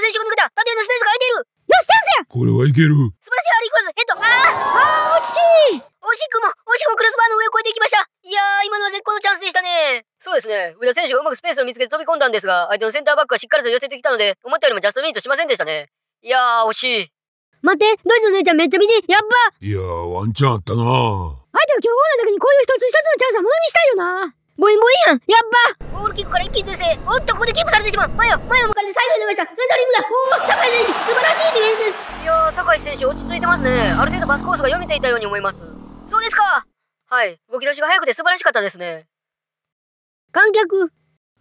の手触にくだ縦のスペースが空いているよしチャンスやこれはいける素晴らしいアリクロスヘッドあーあー惜しい惜しくも惜しくもクロスバーの上を越えていきましたいやー今のは絶好のチャンスでしたねそうですね上田選手がうまくスペースを見つけて飛び込んだんですが相手のセンターバックがしっかりと寄せてきたので思ったよりもジャストミートしませんでしたねいやー惜しい待ってドイツの姉ちゃんめっちゃ美人やっばいやーワンチャンあったな相手は強豪なだけにこういう一つ一つのチャンスはものにしたいよなボインボインやんやっばゴールキックから一気に出せおっとここでキープされてしまう前を前を向かれてサイドに出ましたセンタリングだおお酒井選手素晴らしいディフェンスですいやー酒井選手落ち着いてますねある程度パスコースが読めていたように思いますそうですかはい動き出しが早くて素晴らしかったですね観客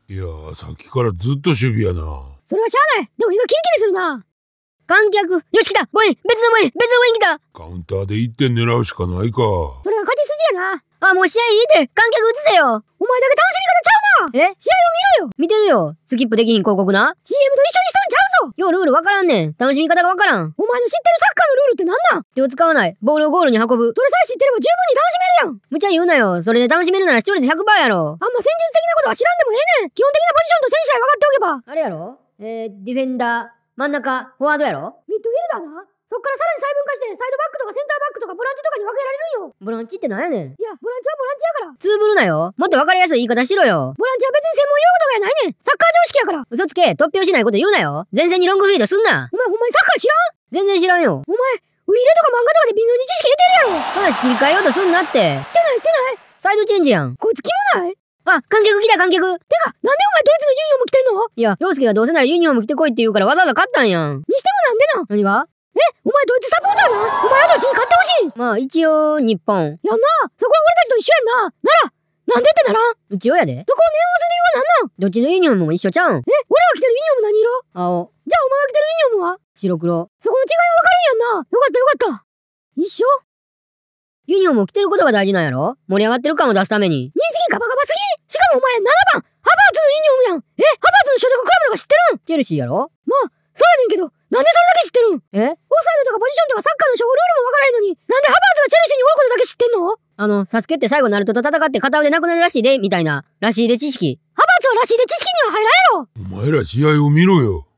いやーさっきからずっと守備やなそれはしゃあないでも今キリキリするな観客よし来たボイン別のボイン別のボイン来たカウンターで1点狙うしかないかそれは勝ちな。あ、もう試合いいで観客映せよお前だけ楽しみ方ちゃうなえ試合を見ろよ見てるよスキップできひん広告な !CM と一緒にしとんちゃうぞようルールわからんねん楽しみ方がわからんお前の知ってるサッカーのルールってなんなん手を使わないボールをゴールに運ぶそれさえ知ってれば十分に楽しめるやん無茶言うなよそれで楽しめるなら視聴率100%やろあんま戦術的なことは知らんでもええねん基本的なポジションと選手は分かっておけばあれやろえー、ディフェンダー、真ん中、フォワードやろミッドフィルダーなこっからさらに細分化してサイドバックとかセンターバックとかボランチとかに分けられるんよボランチってなんやねんいやボランチはボランチやからつぶるなよもっと分かりやすい言い方しろよボランチは別に専門用語とかやないねんサッカー常識やから嘘つけ突拍しないこと言うなよ全然にロングフィードすんなお前ほんまにサッカー知らん全然知らんよお前ウイレとか漫画とかで微妙に知識得てるやろ話切り替えようとすんなってしてないしてないサイドチェンジやんこいつキモないあ、観客来た観客てか、なんでお前ドイツのユニオンも来てんのいや、洋介がどうせならユニオンも来てこいって言うからわざわざ買ったんやん。にしてもなんでなん何がえお前ドイツサポーターなお前はどっちに勝ってほしいまあ一応日本。やんなそこは俺たちと一緒やんなならなんでってならんち応やで。そこを念をする理由は何なんどっちのユニオォムも一緒ちゃうんえ俺が着てるユニオォーム何色青。じゃあお前が着てるユニオォームは白黒。そこの違いはわかるんやんなよかったよかった一緒ユニオォームを着てることが大事なんやろ盛り上がってる感を出すために。認識ガバガバすぎしかもお前7番ハバーツのユニオォムやんえハバーツの所属クラブとか知ってるんチェルシーやろあの、サスケって最後ナルトと戦って片腕なくなるらしいで、みたいな、らしいで知識。派閥はらしいで知識には入らんやろお前ら試合を見ろよ。